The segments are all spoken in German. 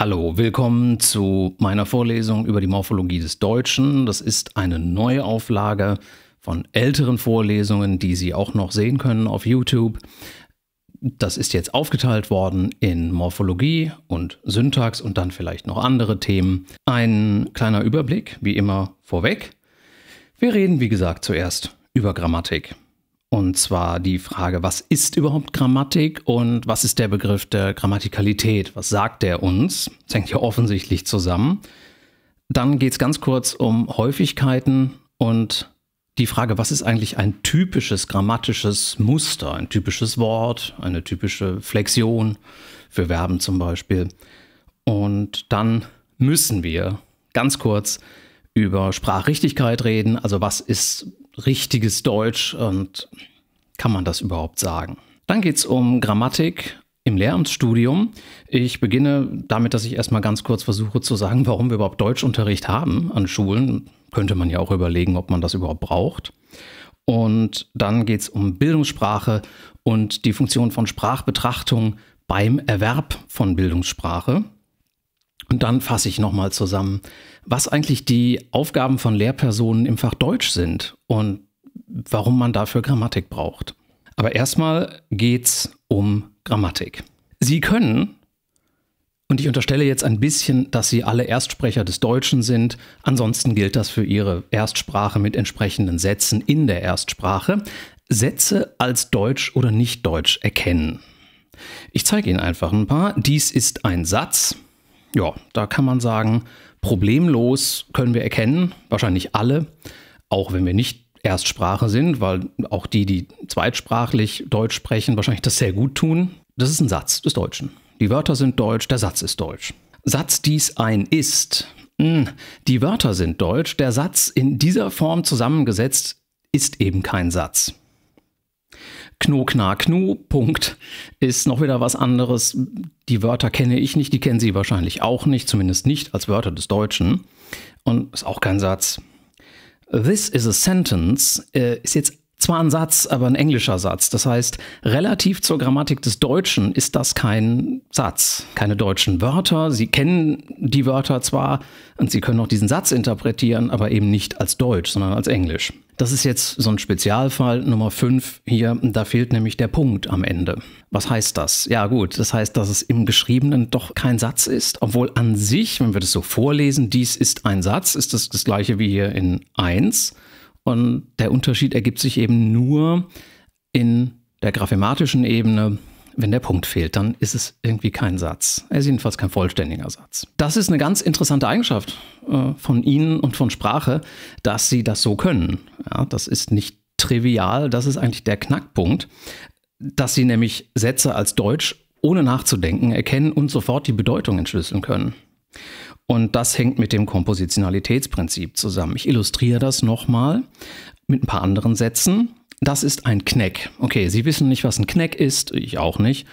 Hallo, willkommen zu meiner Vorlesung über die Morphologie des Deutschen. Das ist eine neue Auflage von älteren Vorlesungen, die Sie auch noch sehen können auf YouTube. Das ist jetzt aufgeteilt worden in Morphologie und Syntax und dann vielleicht noch andere Themen. Ein kleiner Überblick, wie immer, vorweg. Wir reden, wie gesagt, zuerst über Grammatik. Und zwar die Frage, was ist überhaupt Grammatik und was ist der Begriff der Grammatikalität? Was sagt der uns? Das hängt ja offensichtlich zusammen. Dann geht es ganz kurz um Häufigkeiten und die Frage, was ist eigentlich ein typisches grammatisches Muster, ein typisches Wort, eine typische Flexion für Verben zum Beispiel. Und dann müssen wir ganz kurz über Sprachrichtigkeit reden, also was ist richtiges Deutsch und kann man das überhaupt sagen? Dann geht es um Grammatik im Lehramtsstudium. Ich beginne damit, dass ich erstmal ganz kurz versuche zu sagen, warum wir überhaupt Deutschunterricht haben an Schulen. Könnte man ja auch überlegen, ob man das überhaupt braucht. Und dann geht es um Bildungssprache und die Funktion von Sprachbetrachtung beim Erwerb von Bildungssprache. Und dann fasse ich nochmal zusammen, was eigentlich die Aufgaben von Lehrpersonen im Fach Deutsch sind und warum man dafür Grammatik braucht. Aber erstmal geht's um Grammatik. Sie können, und ich unterstelle jetzt ein bisschen, dass Sie alle Erstsprecher des Deutschen sind, ansonsten gilt das für Ihre Erstsprache mit entsprechenden Sätzen in der Erstsprache, Sätze als Deutsch oder nicht Deutsch erkennen. Ich zeige Ihnen einfach ein paar. Dies ist ein Satz ja, da kann man sagen, problemlos können wir erkennen, wahrscheinlich alle, auch wenn wir nicht Erstsprache sind, weil auch die, die zweitsprachlich Deutsch sprechen, wahrscheinlich das sehr gut tun. Das ist ein Satz des Deutschen. Die Wörter sind deutsch, der Satz ist deutsch. Satz dies ein ist. Hm, die Wörter sind deutsch, der Satz in dieser Form zusammengesetzt ist eben kein Satz. Kno, Kna, Knu, Punkt, ist noch wieder was anderes. Die Wörter kenne ich nicht, die kennen Sie wahrscheinlich auch nicht, zumindest nicht als Wörter des Deutschen. Und ist auch kein Satz. This is a sentence äh, ist jetzt zwar ein Satz, aber ein englischer Satz. Das heißt, relativ zur Grammatik des Deutschen ist das kein Satz, keine deutschen Wörter. Sie kennen die Wörter zwar und Sie können auch diesen Satz interpretieren, aber eben nicht als Deutsch, sondern als Englisch. Das ist jetzt so ein Spezialfall Nummer 5 hier, da fehlt nämlich der Punkt am Ende. Was heißt das? Ja gut, das heißt, dass es im Geschriebenen doch kein Satz ist, obwohl an sich, wenn wir das so vorlesen, dies ist ein Satz, ist das das gleiche wie hier in 1 und der Unterschied ergibt sich eben nur in der graphematischen Ebene wenn der Punkt fehlt, dann ist es irgendwie kein Satz. Er ist jedenfalls kein vollständiger Satz. Das ist eine ganz interessante Eigenschaft äh, von Ihnen und von Sprache, dass Sie das so können. Ja, das ist nicht trivial, das ist eigentlich der Knackpunkt, dass Sie nämlich Sätze als Deutsch ohne nachzudenken erkennen und sofort die Bedeutung entschlüsseln können. Und das hängt mit dem Kompositionalitätsprinzip zusammen. Ich illustriere das nochmal mit ein paar anderen Sätzen. Das ist ein Kneck. Okay, Sie wissen nicht, was ein Kneck ist, ich auch nicht.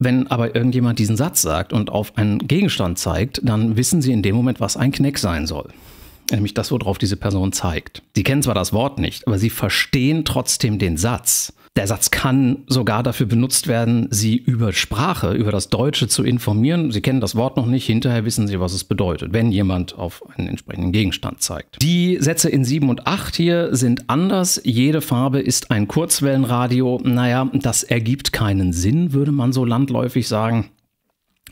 Wenn aber irgendjemand diesen Satz sagt und auf einen Gegenstand zeigt, dann wissen Sie in dem Moment, was ein Kneck sein soll. Nämlich das, worauf diese Person zeigt. Sie kennen zwar das Wort nicht, aber Sie verstehen trotzdem den Satz. Der Satz kann sogar dafür benutzt werden, Sie über Sprache, über das Deutsche zu informieren. Sie kennen das Wort noch nicht, hinterher wissen Sie, was es bedeutet, wenn jemand auf einen entsprechenden Gegenstand zeigt. Die Sätze in 7 und 8 hier sind anders. Jede Farbe ist ein Kurzwellenradio. Naja, das ergibt keinen Sinn, würde man so landläufig sagen,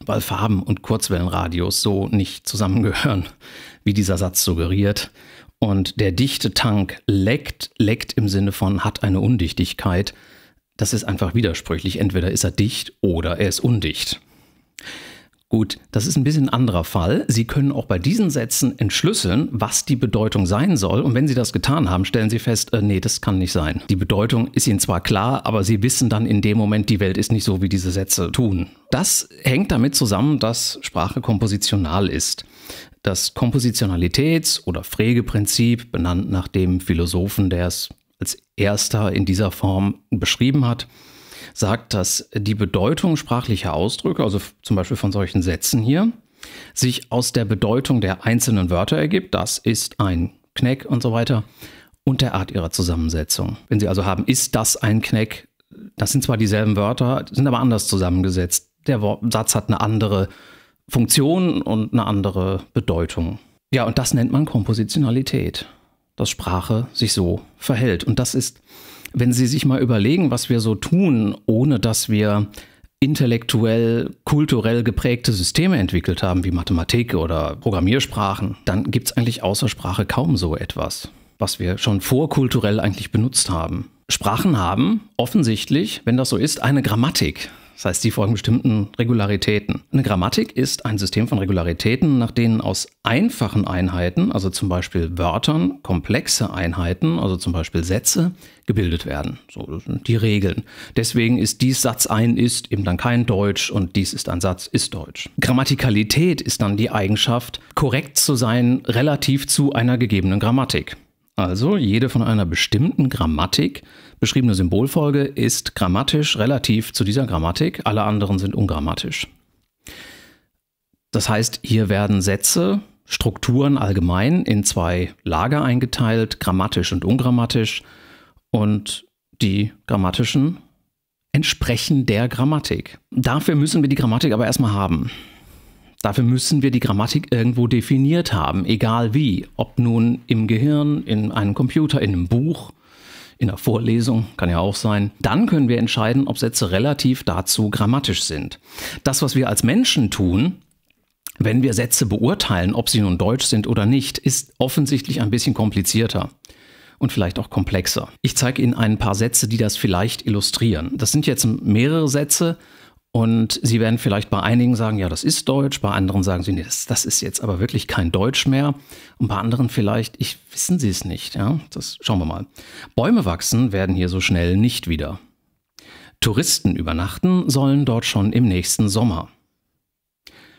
weil Farben und Kurzwellenradios so nicht zusammengehören, wie dieser Satz suggeriert. Und der dichte Tank leckt, leckt im Sinne von hat eine Undichtigkeit. Das ist einfach widersprüchlich. Entweder ist er dicht oder er ist undicht. Gut, das ist ein bisschen ein anderer Fall. Sie können auch bei diesen Sätzen entschlüsseln, was die Bedeutung sein soll. Und wenn Sie das getan haben, stellen Sie fest, äh, nee, das kann nicht sein. Die Bedeutung ist Ihnen zwar klar, aber Sie wissen dann in dem Moment, die Welt ist nicht so, wie diese Sätze tun. Das hängt damit zusammen, dass Sprache kompositional ist. Das Kompositionalitäts- oder Frege-Prinzip, benannt nach dem Philosophen, der es als erster in dieser Form beschrieben hat, sagt, dass die Bedeutung sprachlicher Ausdrücke, also zum Beispiel von solchen Sätzen hier, sich aus der Bedeutung der einzelnen Wörter ergibt. Das ist ein Kneck und so weiter. Und der Art ihrer Zusammensetzung. Wenn Sie also haben, ist das ein Kneck? Das sind zwar dieselben Wörter, sind aber anders zusammengesetzt. Der Satz hat eine andere äh, Funktion und eine andere Bedeutung. Ja, und das nennt man Kompositionalität, dass Sprache sich so verhält. Und das ist, wenn Sie sich mal überlegen, was wir so tun, ohne dass wir intellektuell, kulturell geprägte Systeme entwickelt haben, wie Mathematik oder Programmiersprachen, dann gibt es eigentlich außer Sprache kaum so etwas, was wir schon vorkulturell eigentlich benutzt haben. Sprachen haben offensichtlich, wenn das so ist, eine Grammatik. Das heißt, sie folgen bestimmten Regularitäten. Eine Grammatik ist ein System von Regularitäten, nach denen aus einfachen Einheiten, also zum Beispiel Wörtern, komplexe Einheiten, also zum Beispiel Sätze, gebildet werden. So das sind die Regeln. Deswegen ist dies Satz ein ist eben dann kein Deutsch und dies ist ein Satz ist Deutsch. Grammatikalität ist dann die Eigenschaft, korrekt zu sein relativ zu einer gegebenen Grammatik. Also jede von einer bestimmten Grammatik beschriebene Symbolfolge ist grammatisch relativ zu dieser Grammatik, alle anderen sind ungrammatisch. Das heißt, hier werden Sätze, Strukturen allgemein in zwei Lager eingeteilt, grammatisch und ungrammatisch, und die grammatischen entsprechen der Grammatik. Dafür müssen wir die Grammatik aber erstmal haben. Dafür müssen wir die Grammatik irgendwo definiert haben, egal wie, ob nun im Gehirn, in einem Computer, in einem Buch, in der Vorlesung, kann ja auch sein, dann können wir entscheiden, ob Sätze relativ dazu grammatisch sind. Das, was wir als Menschen tun, wenn wir Sätze beurteilen, ob sie nun deutsch sind oder nicht, ist offensichtlich ein bisschen komplizierter und vielleicht auch komplexer. Ich zeige Ihnen ein paar Sätze, die das vielleicht illustrieren. Das sind jetzt mehrere Sätze und Sie werden vielleicht bei einigen sagen, ja, das ist Deutsch, bei anderen sagen Sie, nee, das, das ist jetzt aber wirklich kein Deutsch mehr. Und bei anderen vielleicht, ich wissen Sie es nicht. Ja, das schauen wir mal. Bäume wachsen werden hier so schnell nicht wieder. Touristen übernachten sollen dort schon im nächsten Sommer.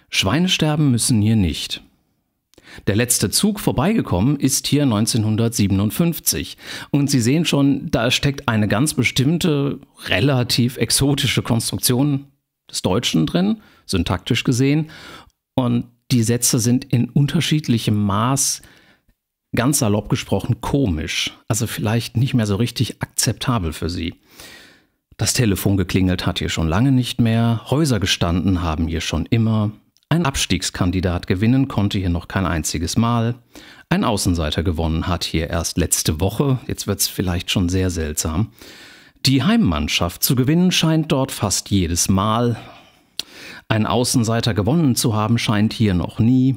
Schweine sterben müssen hier nicht. Der letzte Zug vorbeigekommen ist hier 1957. Und Sie sehen schon, da steckt eine ganz bestimmte, relativ exotische Konstruktion des Deutschen drin, syntaktisch gesehen. Und die Sätze sind in unterschiedlichem Maß, ganz salopp gesprochen, komisch. Also vielleicht nicht mehr so richtig akzeptabel für sie. Das Telefon geklingelt hat hier schon lange nicht mehr, Häuser gestanden haben hier schon immer, ein Abstiegskandidat gewinnen konnte hier noch kein einziges Mal. Ein Außenseiter gewonnen hat hier erst letzte Woche. Jetzt wird es vielleicht schon sehr seltsam. Die Heimmannschaft zu gewinnen scheint dort fast jedes Mal. Ein Außenseiter gewonnen zu haben scheint hier noch nie.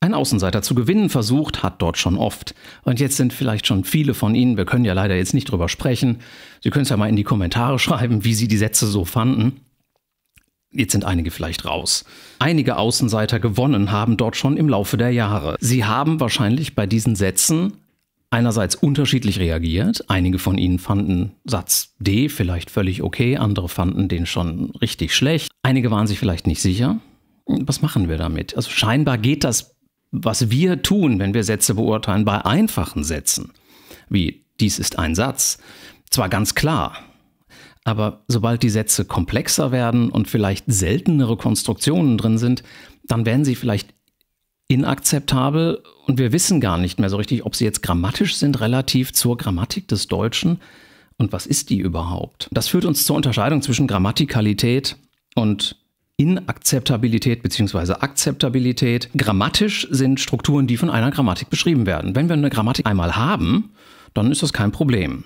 Ein Außenseiter zu gewinnen versucht hat dort schon oft. Und jetzt sind vielleicht schon viele von Ihnen, wir können ja leider jetzt nicht drüber sprechen, Sie können es ja mal in die Kommentare schreiben, wie Sie die Sätze so fanden. Jetzt sind einige vielleicht raus. Einige Außenseiter gewonnen haben dort schon im Laufe der Jahre. Sie haben wahrscheinlich bei diesen Sätzen einerseits unterschiedlich reagiert. Einige von ihnen fanden Satz D vielleicht völlig okay, andere fanden den schon richtig schlecht. Einige waren sich vielleicht nicht sicher. Was machen wir damit? Also scheinbar geht das, was wir tun, wenn wir Sätze beurteilen, bei einfachen Sätzen, wie dies ist ein Satz, zwar ganz klar, aber sobald die Sätze komplexer werden und vielleicht seltenere Konstruktionen drin sind, dann werden sie vielleicht inakzeptabel und wir wissen gar nicht mehr so richtig, ob sie jetzt grammatisch sind relativ zur Grammatik des Deutschen. Und was ist die überhaupt? Das führt uns zur Unterscheidung zwischen Grammatikalität und Inakzeptabilität bzw. Akzeptabilität. Grammatisch sind Strukturen, die von einer Grammatik beschrieben werden. Wenn wir eine Grammatik einmal haben, dann ist das kein Problem.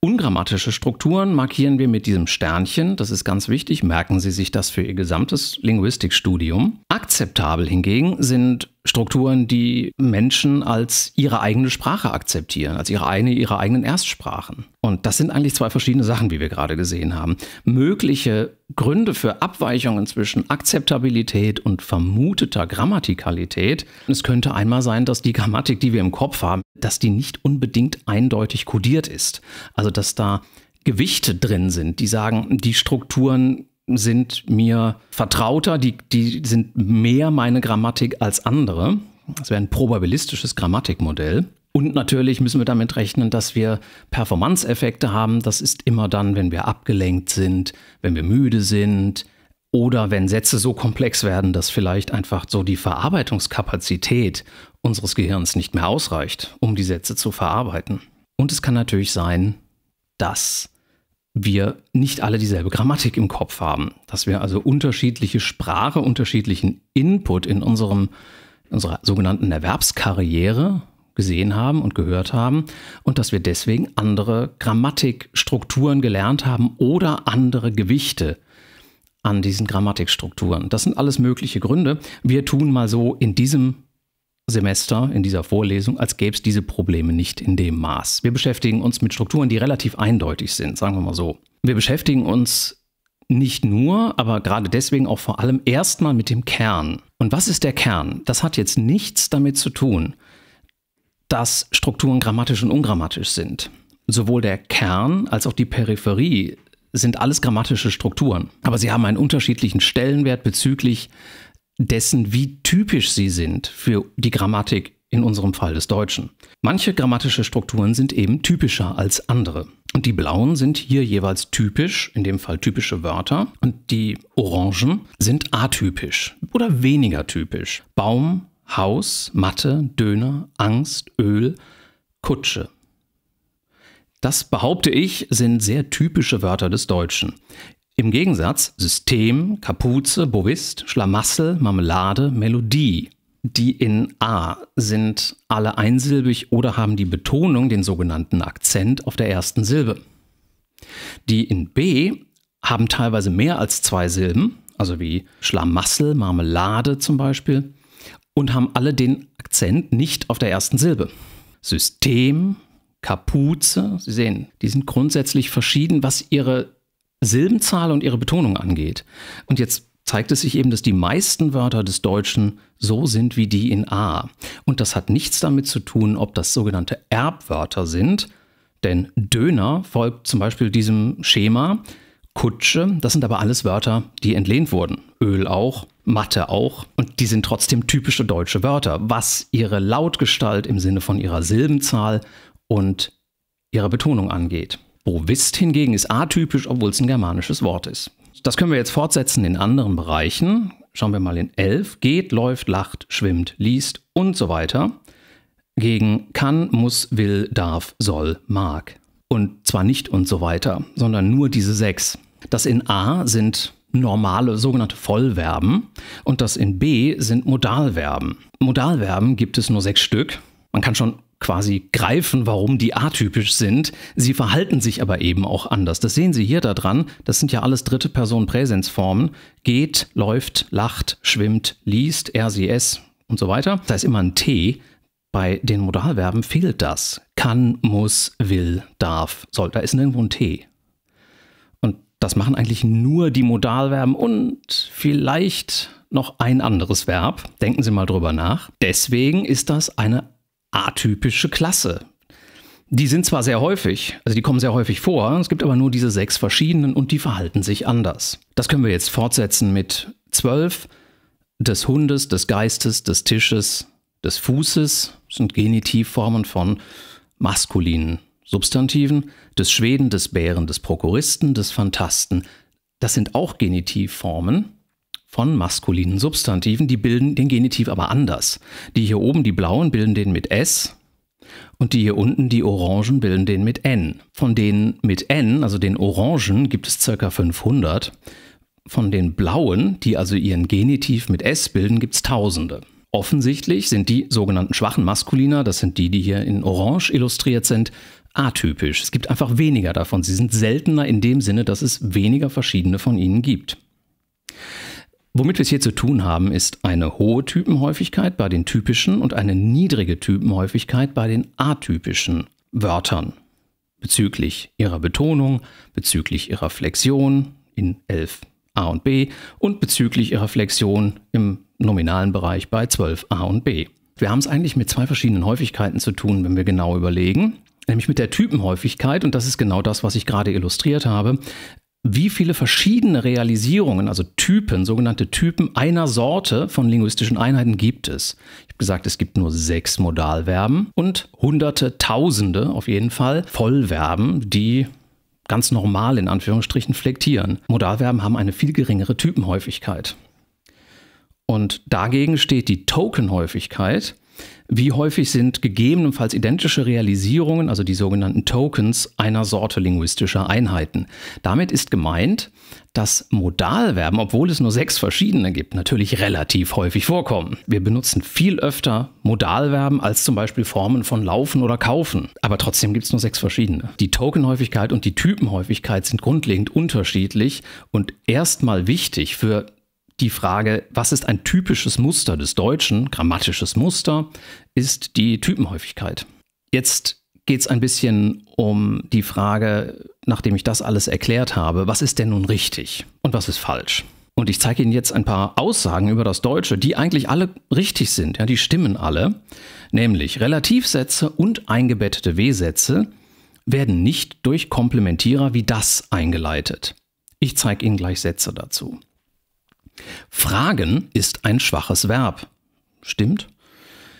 Ungrammatische Strukturen markieren wir mit diesem Sternchen, das ist ganz wichtig, merken Sie sich das für Ihr gesamtes Linguistikstudium. Akzeptabel hingegen sind Strukturen, die Menschen als ihre eigene Sprache akzeptieren, als ihre eine ihre eigenen Erstsprachen. Und das sind eigentlich zwei verschiedene Sachen, wie wir gerade gesehen haben. Mögliche Gründe für Abweichungen zwischen Akzeptabilität und vermuteter Grammatikalität. Es könnte einmal sein, dass die Grammatik, die wir im Kopf haben, dass die nicht unbedingt eindeutig kodiert ist. Also dass da Gewichte drin sind, die sagen, die Strukturen sind mir vertrauter, die, die sind mehr meine Grammatik als andere. Das wäre ein probabilistisches Grammatikmodell. Und natürlich müssen wir damit rechnen, dass wir performance haben. Das ist immer dann, wenn wir abgelenkt sind, wenn wir müde sind oder wenn Sätze so komplex werden, dass vielleicht einfach so die Verarbeitungskapazität unseres Gehirns nicht mehr ausreicht, um die Sätze zu verarbeiten. Und es kann natürlich sein, dass wir nicht alle dieselbe Grammatik im Kopf haben, dass wir also unterschiedliche Sprache, unterschiedlichen Input in unserem, unserer sogenannten Erwerbskarriere gesehen haben und gehört haben und dass wir deswegen andere Grammatikstrukturen gelernt haben oder andere Gewichte an diesen Grammatikstrukturen. Das sind alles mögliche Gründe. Wir tun mal so in diesem Semester, in dieser Vorlesung, als gäbe es diese Probleme nicht in dem Maß. Wir beschäftigen uns mit Strukturen, die relativ eindeutig sind, sagen wir mal so. Wir beschäftigen uns nicht nur, aber gerade deswegen auch vor allem erstmal mit dem Kern. Und was ist der Kern? Das hat jetzt nichts damit zu tun, dass Strukturen grammatisch und ungrammatisch sind. Sowohl der Kern als auch die Peripherie sind alles grammatische Strukturen, aber sie haben einen unterschiedlichen Stellenwert bezüglich dessen, wie typisch sie sind für die Grammatik in unserem Fall des Deutschen. Manche grammatische Strukturen sind eben typischer als andere. Und die blauen sind hier jeweils typisch, in dem Fall typische Wörter. Und die orangen sind atypisch oder weniger typisch. Baum, Haus, Matte, Döner, Angst, Öl, Kutsche. Das behaupte ich, sind sehr typische Wörter des Deutschen. Im Gegensatz System, Kapuze, Bovist, Schlamassel, Marmelade, Melodie. Die in A sind alle einsilbig oder haben die Betonung, den sogenannten Akzent, auf der ersten Silbe. Die in B haben teilweise mehr als zwei Silben, also wie Schlamassel, Marmelade zum Beispiel, und haben alle den Akzent nicht auf der ersten Silbe. System, Kapuze, Sie sehen, die sind grundsätzlich verschieden, was ihre Silbenzahl und ihre Betonung angeht. Und jetzt zeigt es sich eben, dass die meisten Wörter des Deutschen so sind wie die in A. Und das hat nichts damit zu tun, ob das sogenannte Erbwörter sind, denn Döner folgt zum Beispiel diesem Schema. Kutsche, das sind aber alles Wörter, die entlehnt wurden. Öl auch, Mathe auch. Und die sind trotzdem typische deutsche Wörter, was ihre Lautgestalt im Sinne von ihrer Silbenzahl und ihrer Betonung angeht. Bovist hingegen ist atypisch, obwohl es ein germanisches Wort ist. Das können wir jetzt fortsetzen in anderen Bereichen. Schauen wir mal in 11. Geht, läuft, lacht, schwimmt, liest und so weiter. Gegen kann, muss, will, darf, soll, mag. Und zwar nicht und so weiter, sondern nur diese sechs. Das in A sind normale sogenannte Vollverben und das in B sind Modalverben. Modalverben gibt es nur sechs Stück. Man kann schon quasi greifen, warum die atypisch sind. Sie verhalten sich aber eben auch anders. Das sehen Sie hier daran. Das sind ja alles dritte Person Präsensformen. Geht, läuft, lacht, schwimmt, liest, er, sie, es und so weiter. Da ist immer ein T. Bei den Modalverben fehlt das. Kann, muss, will, darf, soll. Da ist nirgendwo ein T. Und das machen eigentlich nur die Modalverben und vielleicht noch ein anderes Verb. Denken Sie mal drüber nach. Deswegen ist das eine atypische Klasse. Die sind zwar sehr häufig, also die kommen sehr häufig vor, es gibt aber nur diese sechs verschiedenen und die verhalten sich anders. Das können wir jetzt fortsetzen mit zwölf des Hundes, des Geistes, des Tisches, des Fußes, sind Genitivformen von maskulinen Substantiven, des Schweden, des Bären, des Prokuristen, des Fantasten. Das sind auch Genitivformen, von maskulinen Substantiven, die bilden den Genitiv aber anders. Die hier oben, die blauen, bilden den mit S und die hier unten, die orangen, bilden den mit N. Von denen mit N, also den orangen, gibt es ca. 500. Von den blauen, die also ihren Genitiv mit S bilden, gibt es Tausende. Offensichtlich sind die sogenannten schwachen Maskuliner, das sind die, die hier in Orange illustriert sind, atypisch. Es gibt einfach weniger davon. Sie sind seltener in dem Sinne, dass es weniger verschiedene von ihnen gibt. Womit wir es hier zu tun haben, ist eine hohe Typenhäufigkeit bei den typischen und eine niedrige Typenhäufigkeit bei den atypischen Wörtern. Bezüglich ihrer Betonung, bezüglich ihrer Flexion in 11 a und b und bezüglich ihrer Flexion im nominalen Bereich bei 12 a und b. Wir haben es eigentlich mit zwei verschiedenen Häufigkeiten zu tun, wenn wir genau überlegen nämlich mit der Typenhäufigkeit, und das ist genau das, was ich gerade illustriert habe wie viele verschiedene Realisierungen, also Typen, sogenannte Typen einer Sorte von linguistischen Einheiten gibt es. Ich habe gesagt, es gibt nur sechs Modalverben und hunderte, tausende auf jeden Fall Vollverben, die ganz normal in Anführungsstrichen flektieren. Modalverben haben eine viel geringere Typenhäufigkeit. Und dagegen steht die Tokenhäufigkeit, wie häufig sind gegebenenfalls identische Realisierungen, also die sogenannten Tokens, einer Sorte linguistischer Einheiten? Damit ist gemeint, dass Modalverben, obwohl es nur sechs verschiedene gibt, natürlich relativ häufig vorkommen. Wir benutzen viel öfter Modalverben als zum Beispiel Formen von laufen oder kaufen. Aber trotzdem gibt es nur sechs verschiedene. Die Tokenhäufigkeit und die Typenhäufigkeit sind grundlegend unterschiedlich und erstmal wichtig für die Frage, was ist ein typisches Muster des Deutschen, grammatisches Muster, ist die Typenhäufigkeit. Jetzt geht es ein bisschen um die Frage, nachdem ich das alles erklärt habe, was ist denn nun richtig und was ist falsch? Und ich zeige Ihnen jetzt ein paar Aussagen über das Deutsche, die eigentlich alle richtig sind, ja, die stimmen alle, nämlich Relativsätze und eingebettete W-Sätze werden nicht durch Komplementierer wie das eingeleitet. Ich zeige Ihnen gleich Sätze dazu. Fragen ist ein schwaches Verb. Stimmt?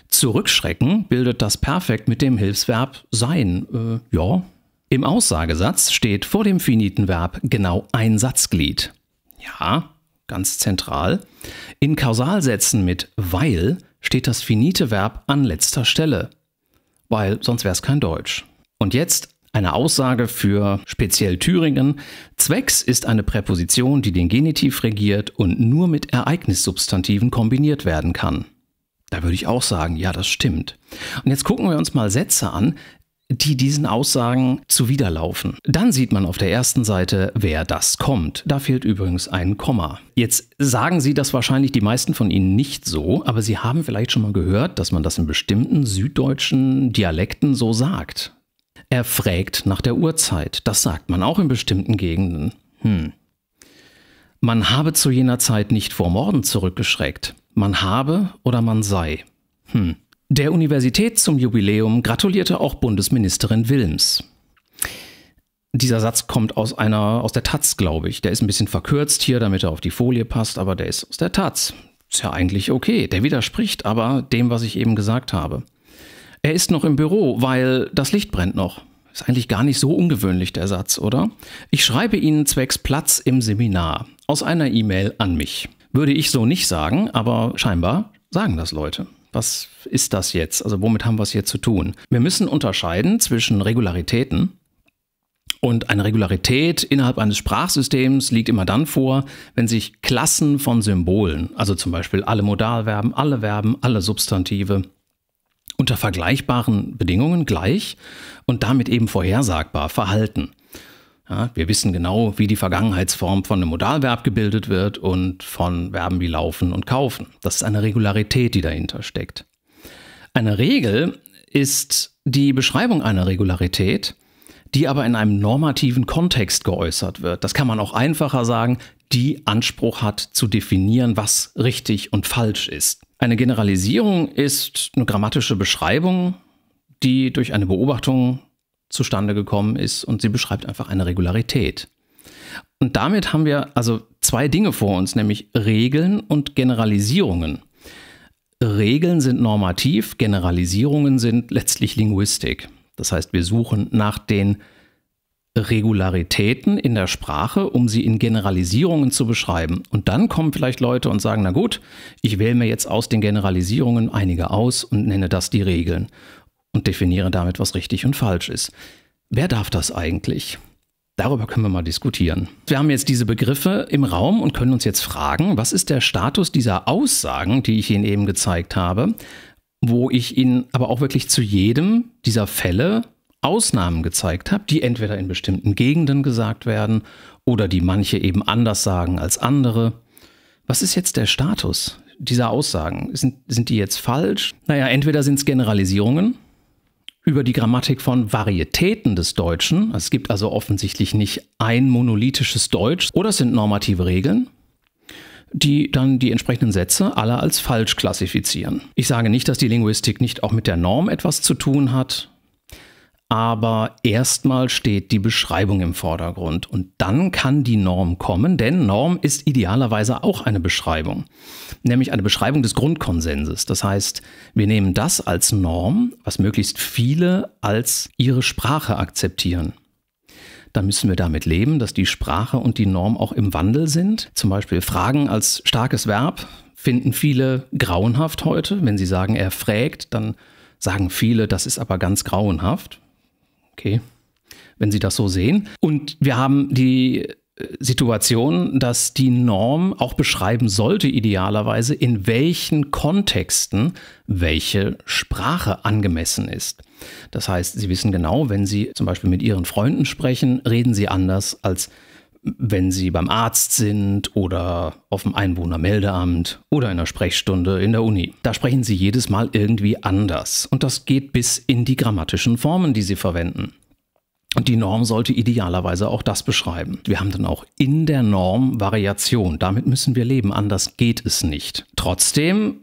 Zurückschrecken bildet das Perfekt mit dem Hilfsverb sein. Äh, ja. Im Aussagesatz steht vor dem finiten Verb genau ein Satzglied. Ja, ganz zentral. In Kausalsätzen mit weil steht das finite Verb an letzter Stelle, weil sonst wäre es kein Deutsch. Und jetzt eine Aussage für speziell Thüringen. Zwecks ist eine Präposition, die den Genitiv regiert und nur mit Ereignissubstantiven kombiniert werden kann. Da würde ich auch sagen, ja, das stimmt. Und jetzt gucken wir uns mal Sätze an, die diesen Aussagen zuwiderlaufen. Dann sieht man auf der ersten Seite, wer das kommt. Da fehlt übrigens ein Komma. Jetzt sagen Sie das wahrscheinlich die meisten von Ihnen nicht so, aber Sie haben vielleicht schon mal gehört, dass man das in bestimmten süddeutschen Dialekten so sagt. Er fragt nach der Uhrzeit. Das sagt man auch in bestimmten Gegenden. Hm. Man habe zu jener Zeit nicht vor Morden zurückgeschreckt. Man habe oder man sei. Hm. Der Universität zum Jubiläum gratulierte auch Bundesministerin Wilms. Dieser Satz kommt aus einer, aus der Taz, glaube ich. Der ist ein bisschen verkürzt hier, damit er auf die Folie passt, aber der ist aus der Taz. Ist ja eigentlich okay. Der widerspricht aber dem, was ich eben gesagt habe. Er ist noch im Büro, weil das Licht brennt noch. Ist eigentlich gar nicht so ungewöhnlich der Satz, oder? Ich schreibe Ihnen zwecks Platz im Seminar aus einer E-Mail an mich. Würde ich so nicht sagen, aber scheinbar sagen das Leute. Was ist das jetzt? Also womit haben wir es hier zu tun? Wir müssen unterscheiden zwischen Regularitäten und eine Regularität innerhalb eines Sprachsystems liegt immer dann vor, wenn sich Klassen von Symbolen, also zum Beispiel alle Modalverben, alle Verben, alle Substantive, unter vergleichbaren Bedingungen gleich und damit eben vorhersagbar verhalten. Ja, wir wissen genau, wie die Vergangenheitsform von einem Modalverb gebildet wird und von Verben wie laufen und kaufen. Das ist eine Regularität, die dahinter steckt. Eine Regel ist die Beschreibung einer Regularität, die aber in einem normativen Kontext geäußert wird. Das kann man auch einfacher sagen, die Anspruch hat zu definieren, was richtig und falsch ist. Eine Generalisierung ist eine grammatische Beschreibung, die durch eine Beobachtung zustande gekommen ist und sie beschreibt einfach eine Regularität. Und damit haben wir also zwei Dinge vor uns, nämlich Regeln und Generalisierungen. Regeln sind normativ, Generalisierungen sind letztlich Linguistik. Das heißt, wir suchen nach den Regularitäten in der Sprache, um sie in Generalisierungen zu beschreiben. Und dann kommen vielleicht Leute und sagen, na gut, ich wähle mir jetzt aus den Generalisierungen einige aus und nenne das die Regeln und definiere damit, was richtig und falsch ist. Wer darf das eigentlich? Darüber können wir mal diskutieren. Wir haben jetzt diese Begriffe im Raum und können uns jetzt fragen, was ist der Status dieser Aussagen, die ich Ihnen eben gezeigt habe, wo ich Ihnen aber auch wirklich zu jedem dieser Fälle Ausnahmen gezeigt habe, die entweder in bestimmten Gegenden gesagt werden oder die manche eben anders sagen als andere. Was ist jetzt der Status dieser Aussagen? Sind, sind die jetzt falsch? Naja, entweder sind es Generalisierungen über die Grammatik von Varietäten des Deutschen. Es gibt also offensichtlich nicht ein monolithisches Deutsch. Oder es sind normative Regeln, die dann die entsprechenden Sätze alle als falsch klassifizieren. Ich sage nicht, dass die Linguistik nicht auch mit der Norm etwas zu tun hat, aber erstmal steht die Beschreibung im Vordergrund und dann kann die Norm kommen, denn Norm ist idealerweise auch eine Beschreibung, nämlich eine Beschreibung des Grundkonsenses. Das heißt, wir nehmen das als Norm, was möglichst viele als ihre Sprache akzeptieren Da müssen wir damit leben, dass die Sprache und die Norm auch im Wandel sind. Zum Beispiel Fragen als starkes Verb finden viele grauenhaft heute. Wenn sie sagen, er fragt, dann sagen viele, das ist aber ganz grauenhaft okay, wenn Sie das so sehen. Und wir haben die äh, Situation, dass die Norm auch beschreiben sollte, idealerweise, in welchen Kontexten welche Sprache angemessen ist. Das heißt, Sie wissen genau, wenn Sie zum Beispiel mit Ihren Freunden sprechen, reden Sie anders als wenn Sie beim Arzt sind oder auf dem Einwohnermeldeamt oder in der Sprechstunde in der Uni. Da sprechen Sie jedes Mal irgendwie anders und das geht bis in die grammatischen Formen, die Sie verwenden. Und die Norm sollte idealerweise auch das beschreiben. Wir haben dann auch in der Norm Variation. Damit müssen wir leben, anders geht es nicht. Trotzdem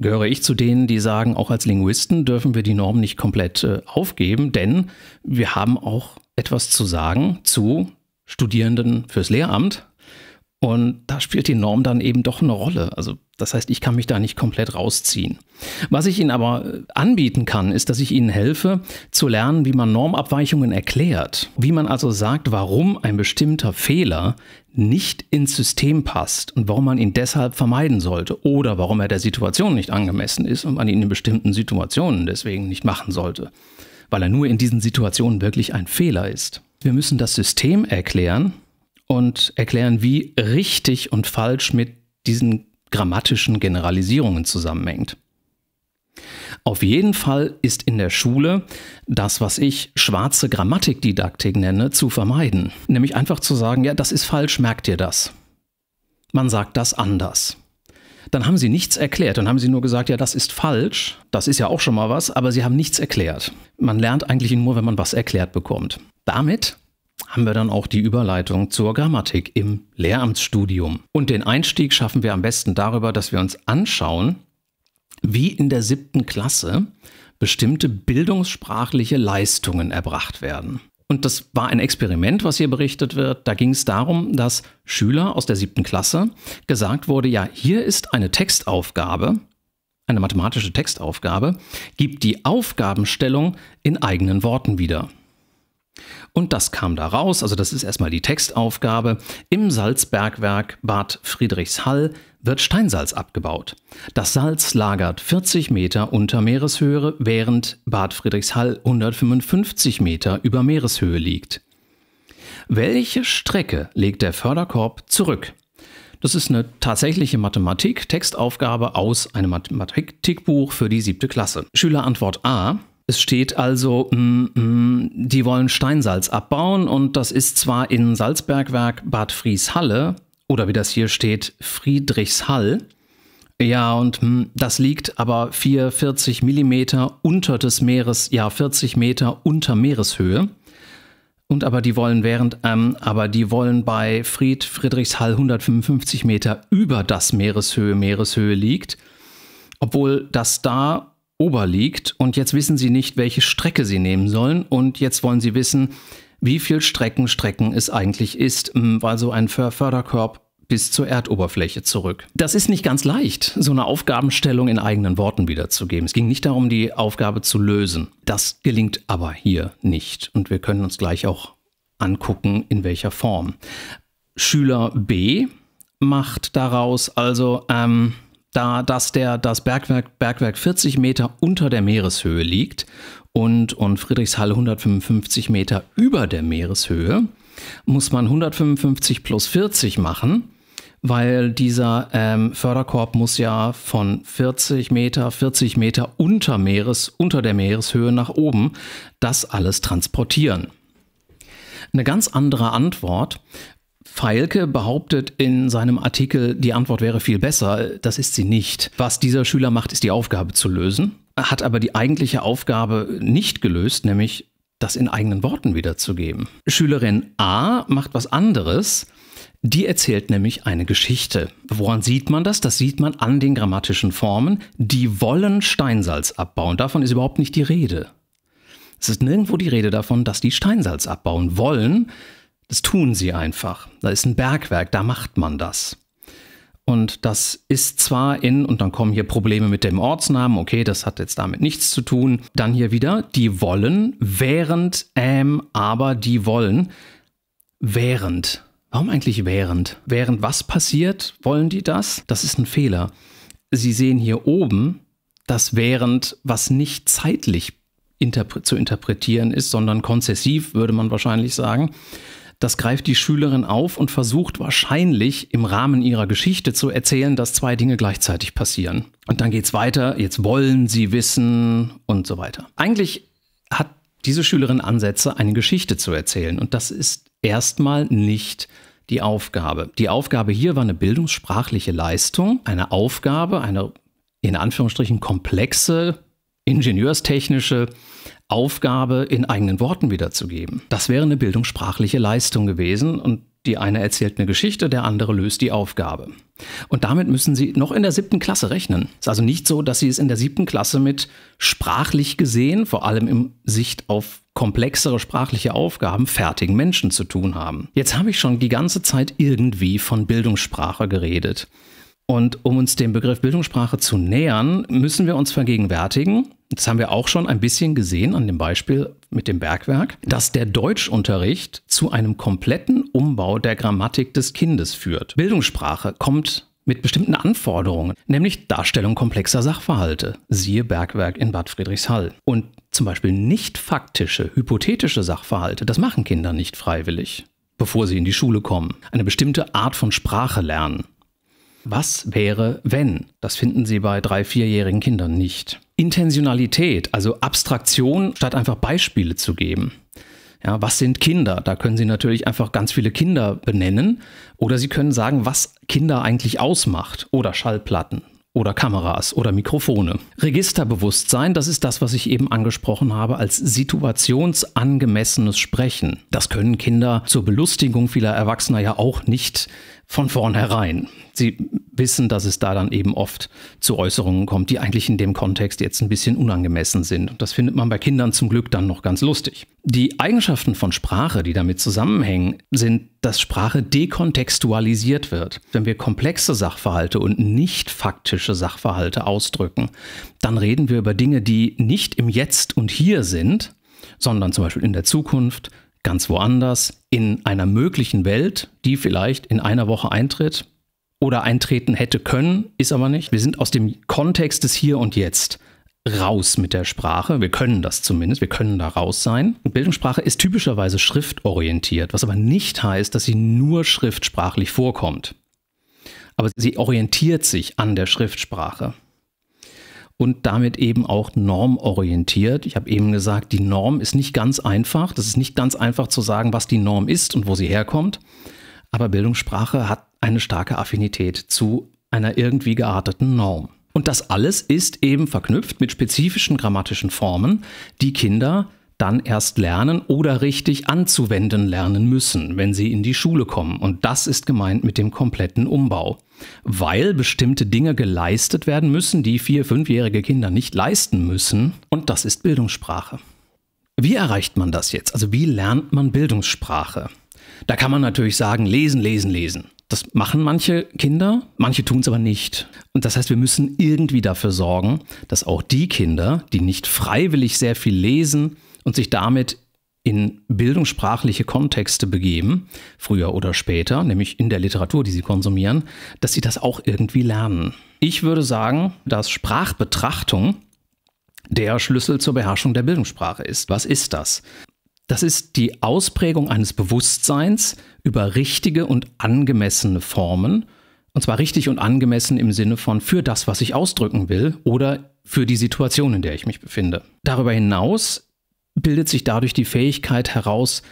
gehöre ich zu denen, die sagen, auch als Linguisten dürfen wir die Norm nicht komplett äh, aufgeben, denn wir haben auch etwas zu sagen zu Studierenden fürs Lehramt. Und da spielt die Norm dann eben doch eine Rolle. Also das heißt, ich kann mich da nicht komplett rausziehen. Was ich Ihnen aber äh, anbieten kann, ist, dass ich Ihnen helfe zu lernen, wie man Normabweichungen erklärt. Wie man also sagt, warum ein bestimmter Fehler nicht ins System passt und warum man ihn deshalb vermeiden sollte oder warum er der Situation nicht angemessen ist und man ihn in bestimmten Situationen deswegen nicht machen sollte, weil er nur in diesen Situationen wirklich ein Fehler ist. Wir müssen das System erklären und erklären, wie richtig und falsch mit diesen grammatischen Generalisierungen zusammenhängt. Auf jeden Fall ist in der Schule das, was ich schwarze Grammatikdidaktik nenne, zu vermeiden. Nämlich einfach zu sagen, ja, das ist falsch, merkt ihr das. Man sagt das anders. Dann haben sie nichts erklärt. Dann haben sie nur gesagt, ja, das ist falsch. Das ist ja auch schon mal was, aber sie haben nichts erklärt. Man lernt eigentlich nur, wenn man was erklärt bekommt. Damit haben wir dann auch die Überleitung zur Grammatik im Lehramtsstudium. Und den Einstieg schaffen wir am besten darüber, dass wir uns anschauen, wie in der siebten Klasse bestimmte bildungssprachliche Leistungen erbracht werden. Und das war ein Experiment, was hier berichtet wird. Da ging es darum, dass Schüler aus der siebten Klasse gesagt wurde, ja, hier ist eine Textaufgabe, eine mathematische Textaufgabe, gibt die Aufgabenstellung in eigenen Worten wieder. Und das kam da raus, also das ist erstmal die Textaufgabe. Im Salzbergwerk Bad Friedrichshall wird Steinsalz abgebaut. Das Salz lagert 40 Meter unter Meereshöhe, während Bad Friedrichshall 155 Meter über Meereshöhe liegt. Welche Strecke legt der Förderkorb zurück? Das ist eine tatsächliche Mathematik-Textaufgabe aus einem Mathematikbuch für die siebte Klasse. Schüler Antwort A es steht also, mh, mm, mh, mm, die wollen Steinsalz abbauen und das ist zwar in Salzbergwerk Bad Frieshalle oder wie das hier steht, Friedrichshall. Ja, und mh, mm, das liegt aber 440 Millimeter unter des Meeres, ja 40 Meter unter Meereshöhe. Und aber die wollen während, ähm, aber die wollen bei Fried Friedrichshall 155 Meter über das Meereshöhe, Meereshöhe liegt. Obwohl das da oberliegt und jetzt wissen sie nicht, welche Strecke sie nehmen sollen und jetzt wollen sie wissen, wie viel Strecken Strecken es eigentlich ist, ähm, weil so ein Förderkorb bis zur Erdoberfläche zurück. Das ist nicht ganz leicht, so eine Aufgabenstellung in eigenen Worten wiederzugeben. Es ging nicht darum, die Aufgabe zu lösen. Das gelingt aber hier nicht und wir können uns gleich auch angucken, in welcher Form. Schüler B macht daraus also ähm, da, dass der, das Bergwerk, Bergwerk 40 Meter unter der Meereshöhe liegt und, und Friedrichshalle 155 Meter über der Meereshöhe, muss man 155 plus 40 machen, weil dieser ähm, Förderkorb muss ja von 40 Meter, 40 Meter unter, Meeres, unter der Meereshöhe nach oben das alles transportieren. Eine ganz andere Antwort Feilke behauptet in seinem Artikel, die Antwort wäre viel besser. Das ist sie nicht. Was dieser Schüler macht, ist die Aufgabe zu lösen, hat aber die eigentliche Aufgabe nicht gelöst, nämlich das in eigenen Worten wiederzugeben. Schülerin A macht was anderes. Die erzählt nämlich eine Geschichte. Woran sieht man das? Das sieht man an den grammatischen Formen. Die wollen Steinsalz abbauen. Davon ist überhaupt nicht die Rede. Es ist nirgendwo die Rede davon, dass die Steinsalz abbauen wollen, das tun sie einfach. Da ist ein Bergwerk, da macht man das. Und das ist zwar in, und dann kommen hier Probleme mit dem Ortsnamen, okay, das hat jetzt damit nichts zu tun. Dann hier wieder, die wollen, während, ähm, aber die wollen, während. Warum eigentlich während? Während was passiert, wollen die das? Das ist ein Fehler. Sie sehen hier oben, dass während was nicht zeitlich interpre zu interpretieren ist, sondern konzessiv, würde man wahrscheinlich sagen. Das greift die Schülerin auf und versucht wahrscheinlich im Rahmen ihrer Geschichte zu erzählen, dass zwei Dinge gleichzeitig passieren. Und dann geht es weiter, jetzt wollen sie wissen und so weiter. Eigentlich hat diese Schülerin Ansätze, eine Geschichte zu erzählen. Und das ist erstmal nicht die Aufgabe. Die Aufgabe hier war eine bildungssprachliche Leistung, eine Aufgabe, eine in Anführungsstrichen komplexe, ingenieurstechnische Aufgabe in eigenen Worten wiederzugeben. Das wäre eine bildungssprachliche Leistung gewesen und die eine erzählt eine Geschichte, der andere löst die Aufgabe. Und damit müssen Sie noch in der siebten Klasse rechnen. Es ist also nicht so, dass Sie es in der siebten Klasse mit sprachlich gesehen, vor allem im Sicht auf komplexere sprachliche Aufgaben fertigen Menschen zu tun haben. Jetzt habe ich schon die ganze Zeit irgendwie von Bildungssprache geredet. Und um uns dem Begriff Bildungssprache zu nähern, müssen wir uns vergegenwärtigen, das haben wir auch schon ein bisschen gesehen an dem Beispiel mit dem Bergwerk, dass der Deutschunterricht zu einem kompletten Umbau der Grammatik des Kindes führt. Bildungssprache kommt mit bestimmten Anforderungen, nämlich Darstellung komplexer Sachverhalte, siehe Bergwerk in Bad Friedrichshall. Und zum Beispiel nicht faktische, hypothetische Sachverhalte, das machen Kinder nicht freiwillig, bevor sie in die Schule kommen. Eine bestimmte Art von Sprache lernen. Was wäre, wenn? Das finden Sie bei drei, vierjährigen Kindern nicht. Intentionalität, also Abstraktion, statt einfach Beispiele zu geben. Ja, was sind Kinder? Da können Sie natürlich einfach ganz viele Kinder benennen oder Sie können sagen, was Kinder eigentlich ausmacht oder Schallplatten oder Kameras oder Mikrofone. Registerbewusstsein, das ist das, was ich eben angesprochen habe, als situationsangemessenes Sprechen. Das können Kinder zur Belustigung vieler Erwachsener ja auch nicht von vornherein. Sie wissen, dass es da dann eben oft zu Äußerungen kommt, die eigentlich in dem Kontext jetzt ein bisschen unangemessen sind. Und das findet man bei Kindern zum Glück dann noch ganz lustig. Die Eigenschaften von Sprache, die damit zusammenhängen, sind, dass Sprache dekontextualisiert wird. Wenn wir komplexe Sachverhalte und nicht faktische Sachverhalte ausdrücken, dann reden wir über Dinge, die nicht im Jetzt und Hier sind, sondern zum Beispiel in der Zukunft, ganz woanders, in einer möglichen Welt, die vielleicht in einer Woche eintritt, oder eintreten hätte können, ist aber nicht. Wir sind aus dem Kontext des Hier und Jetzt raus mit der Sprache. Wir können das zumindest, wir können da raus sein. Und Bildungssprache ist typischerweise schriftorientiert, was aber nicht heißt, dass sie nur schriftsprachlich vorkommt. Aber sie orientiert sich an der Schriftsprache und damit eben auch normorientiert. Ich habe eben gesagt, die Norm ist nicht ganz einfach. Das ist nicht ganz einfach zu sagen, was die Norm ist und wo sie herkommt. Aber Bildungssprache hat eine starke Affinität zu einer irgendwie gearteten Norm. Und das alles ist eben verknüpft mit spezifischen grammatischen Formen, die Kinder dann erst lernen oder richtig anzuwenden lernen müssen, wenn sie in die Schule kommen. Und das ist gemeint mit dem kompletten Umbau. Weil bestimmte Dinge geleistet werden müssen, die vier-, fünfjährige Kinder nicht leisten müssen. Und das ist Bildungssprache. Wie erreicht man das jetzt? Also wie lernt man Bildungssprache? Da kann man natürlich sagen, lesen, lesen, lesen. Das machen manche Kinder, manche tun es aber nicht. Und das heißt, wir müssen irgendwie dafür sorgen, dass auch die Kinder, die nicht freiwillig sehr viel lesen und sich damit in bildungssprachliche Kontexte begeben, früher oder später, nämlich in der Literatur, die sie konsumieren, dass sie das auch irgendwie lernen. Ich würde sagen, dass Sprachbetrachtung der Schlüssel zur Beherrschung der Bildungssprache ist. Was ist das? Das ist die Ausprägung eines Bewusstseins über richtige und angemessene Formen, und zwar richtig und angemessen im Sinne von für das, was ich ausdrücken will oder für die Situation, in der ich mich befinde. Darüber hinaus bildet sich dadurch die Fähigkeit heraus,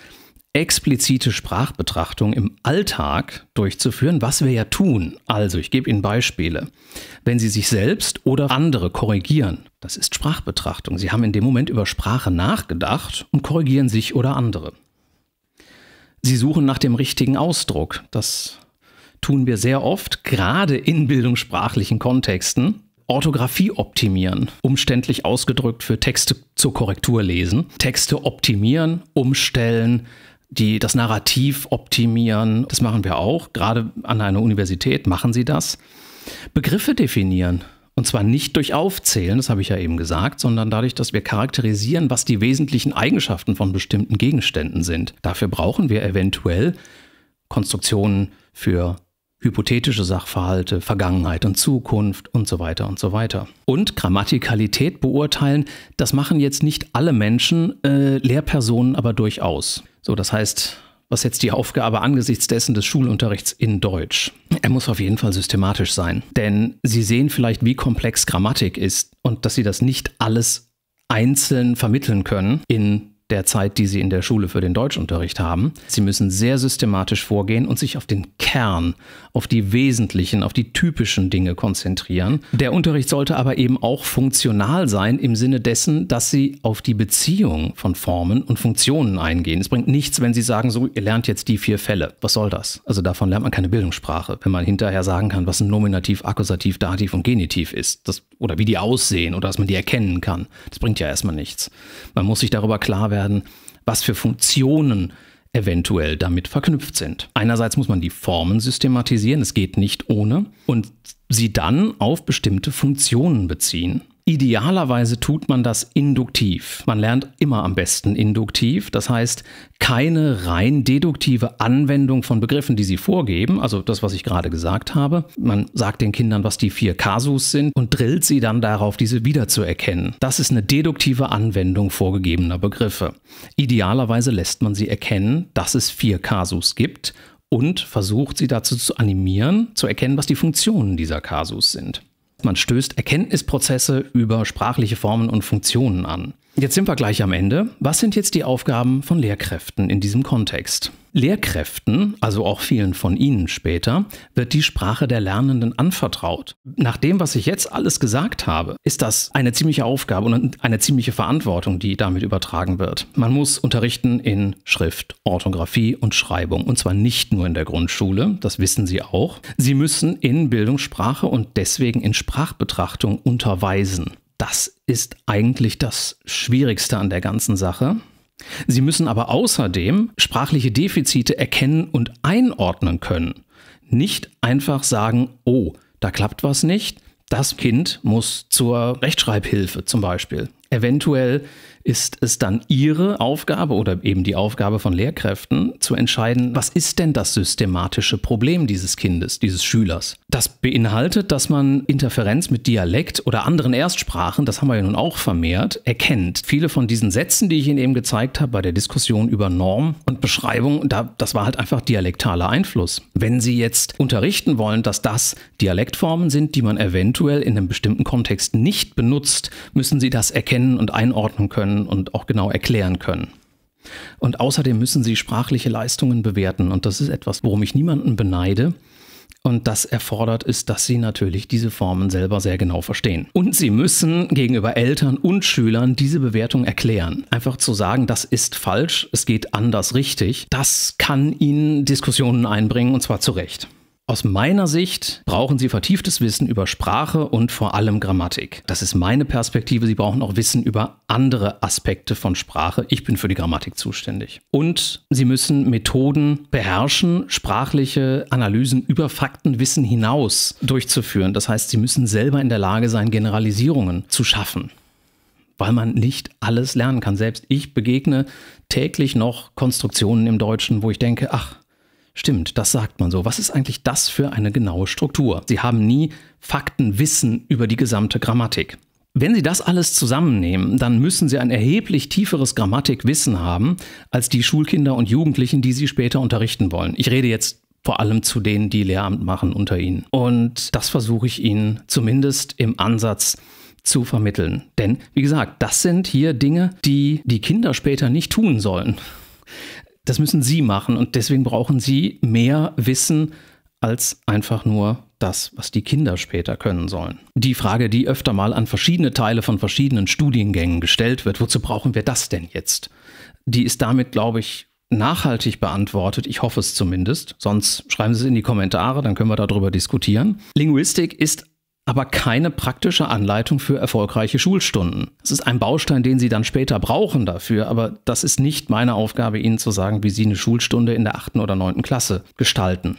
explizite Sprachbetrachtung im Alltag durchzuführen, was wir ja tun. Also, ich gebe Ihnen Beispiele. Wenn Sie sich selbst oder andere korrigieren, das ist Sprachbetrachtung. Sie haben in dem Moment über Sprache nachgedacht und korrigieren sich oder andere. Sie suchen nach dem richtigen Ausdruck. Das tun wir sehr oft, gerade in bildungssprachlichen Kontexten. Orthographie optimieren, umständlich ausgedrückt für Texte zur Korrektur lesen. Texte optimieren, umstellen, die, das Narrativ optimieren, das machen wir auch. Gerade an einer Universität machen sie das. Begriffe definieren, und zwar nicht durch Aufzählen, das habe ich ja eben gesagt, sondern dadurch, dass wir charakterisieren, was die wesentlichen Eigenschaften von bestimmten Gegenständen sind. Dafür brauchen wir eventuell Konstruktionen für hypothetische Sachverhalte, Vergangenheit und Zukunft und so weiter und so weiter. Und Grammatikalität beurteilen, das machen jetzt nicht alle Menschen, äh, Lehrpersonen aber durchaus. So, das heißt, was jetzt die Aufgabe angesichts dessen des Schulunterrichts in Deutsch? Er muss auf jeden Fall systematisch sein, denn Sie sehen vielleicht, wie komplex Grammatik ist und dass Sie das nicht alles einzeln vermitteln können in der Zeit, die sie in der Schule für den Deutschunterricht haben. Sie müssen sehr systematisch vorgehen und sich auf den Kern, auf die wesentlichen, auf die typischen Dinge konzentrieren. Der Unterricht sollte aber eben auch funktional sein im Sinne dessen, dass sie auf die Beziehung von Formen und Funktionen eingehen. Es bringt nichts, wenn sie sagen, so, ihr lernt jetzt die vier Fälle. Was soll das? Also davon lernt man keine Bildungssprache, wenn man hinterher sagen kann, was ein Nominativ, Akkusativ, Dativ und Genitiv ist. Das, oder wie die aussehen oder dass man die erkennen kann. Das bringt ja erstmal nichts. Man muss sich darüber klar werden, werden, was für Funktionen eventuell damit verknüpft sind. Einerseits muss man die Formen systematisieren, es geht nicht ohne, und sie dann auf bestimmte Funktionen beziehen. Idealerweise tut man das induktiv. Man lernt immer am besten induktiv, das heißt keine rein deduktive Anwendung von Begriffen, die sie vorgeben, also das, was ich gerade gesagt habe. Man sagt den Kindern, was die vier Kasus sind und drillt sie dann darauf, diese wiederzuerkennen. Das ist eine deduktive Anwendung vorgegebener Begriffe. Idealerweise lässt man sie erkennen, dass es vier Kasus gibt und versucht sie dazu zu animieren, zu erkennen, was die Funktionen dieser Kasus sind. Man stößt Erkenntnisprozesse über sprachliche Formen und Funktionen an. Jetzt sind wir gleich am Ende. Was sind jetzt die Aufgaben von Lehrkräften in diesem Kontext? Lehrkräften, also auch vielen von Ihnen später, wird die Sprache der Lernenden anvertraut. Nach dem, was ich jetzt alles gesagt habe, ist das eine ziemliche Aufgabe und eine ziemliche Verantwortung, die damit übertragen wird. Man muss unterrichten in Schrift, Orthographie und Schreibung und zwar nicht nur in der Grundschule, das wissen Sie auch. Sie müssen in Bildungssprache und deswegen in Sprachbetrachtung unterweisen. Das ist eigentlich das Schwierigste an der ganzen Sache. Sie müssen aber außerdem sprachliche Defizite erkennen und einordnen können. Nicht einfach sagen, oh, da klappt was nicht, das Kind muss zur Rechtschreibhilfe zum Beispiel. Eventuell ist es dann ihre Aufgabe oder eben die Aufgabe von Lehrkräften zu entscheiden, was ist denn das systematische Problem dieses Kindes, dieses Schülers. Das beinhaltet, dass man Interferenz mit Dialekt oder anderen Erstsprachen, das haben wir ja nun auch vermehrt, erkennt. Viele von diesen Sätzen, die ich Ihnen eben gezeigt habe bei der Diskussion über Norm und Beschreibung, da, das war halt einfach dialektaler Einfluss. Wenn Sie jetzt unterrichten wollen, dass das Dialektformen sind, die man eventuell in einem bestimmten Kontext nicht benutzt, müssen Sie das erkennen und einordnen können können und auch genau erklären können. Und außerdem müssen sie sprachliche Leistungen bewerten und das ist etwas, worum ich niemanden beneide. Und das erfordert ist, dass sie natürlich diese Formen selber sehr genau verstehen. Und sie müssen gegenüber Eltern und Schülern diese Bewertung erklären. Einfach zu sagen, das ist falsch, es geht anders richtig, das kann ihnen Diskussionen einbringen und zwar zu Recht. Aus meiner Sicht brauchen Sie vertieftes Wissen über Sprache und vor allem Grammatik. Das ist meine Perspektive. Sie brauchen auch Wissen über andere Aspekte von Sprache. Ich bin für die Grammatik zuständig. Und Sie müssen Methoden beherrschen, sprachliche Analysen über Faktenwissen hinaus durchzuführen. Das heißt, Sie müssen selber in der Lage sein, Generalisierungen zu schaffen weil man nicht alles lernen kann. Selbst ich begegne täglich noch Konstruktionen im Deutschen, wo ich denke, ach, Stimmt, das sagt man so. Was ist eigentlich das für eine genaue Struktur? Sie haben nie Faktenwissen über die gesamte Grammatik. Wenn Sie das alles zusammennehmen, dann müssen Sie ein erheblich tieferes Grammatikwissen haben als die Schulkinder und Jugendlichen, die Sie später unterrichten wollen. Ich rede jetzt vor allem zu denen, die Lehramt machen unter Ihnen. Und das versuche ich Ihnen zumindest im Ansatz zu vermitteln. Denn, wie gesagt, das sind hier Dinge, die die Kinder später nicht tun sollen das müssen Sie machen und deswegen brauchen Sie mehr Wissen als einfach nur das, was die Kinder später können sollen. Die Frage, die öfter mal an verschiedene Teile von verschiedenen Studiengängen gestellt wird, wozu brauchen wir das denn jetzt? Die ist damit, glaube ich, nachhaltig beantwortet. Ich hoffe es zumindest. Sonst schreiben Sie es in die Kommentare, dann können wir darüber diskutieren. Linguistik ist aber keine praktische Anleitung für erfolgreiche Schulstunden. Es ist ein Baustein, den Sie dann später brauchen dafür, aber das ist nicht meine Aufgabe, Ihnen zu sagen, wie Sie eine Schulstunde in der achten oder neunten Klasse gestalten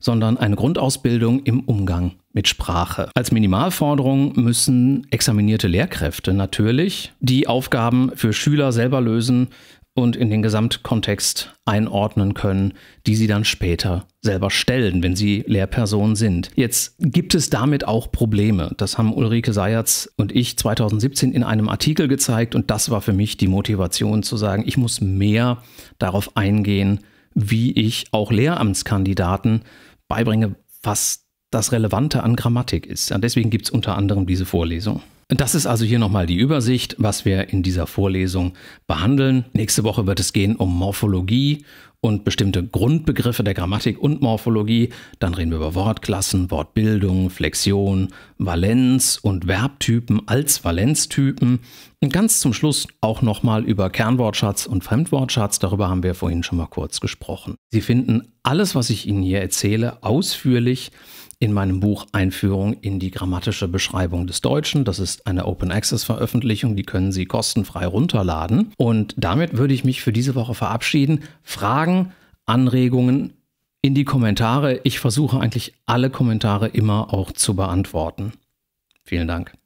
sondern eine Grundausbildung im Umgang mit Sprache. Als Minimalforderung müssen examinierte Lehrkräfte natürlich die Aufgaben für Schüler selber lösen, und in den Gesamtkontext einordnen können, die sie dann später selber stellen, wenn sie Lehrpersonen sind. Jetzt gibt es damit auch Probleme. Das haben Ulrike Seyerz und ich 2017 in einem Artikel gezeigt und das war für mich die Motivation zu sagen, ich muss mehr darauf eingehen, wie ich auch Lehramtskandidaten beibringe, was das Relevante an Grammatik ist. Und deswegen gibt es unter anderem diese Vorlesung. Das ist also hier nochmal die Übersicht, was wir in dieser Vorlesung behandeln. Nächste Woche wird es gehen um Morphologie und bestimmte Grundbegriffe der Grammatik und Morphologie. Dann reden wir über Wortklassen, Wortbildung, Flexion, Valenz und Verbtypen als Valenztypen. Und ganz zum Schluss auch nochmal über Kernwortschatz und Fremdwortschatz. Darüber haben wir vorhin schon mal kurz gesprochen. Sie finden alles, was ich Ihnen hier erzähle, ausführlich in meinem Buch Einführung in die grammatische Beschreibung des Deutschen. Das ist eine Open Access Veröffentlichung, die können Sie kostenfrei runterladen. Und damit würde ich mich für diese Woche verabschieden. Fragen, Anregungen in die Kommentare. Ich versuche eigentlich alle Kommentare immer auch zu beantworten. Vielen Dank.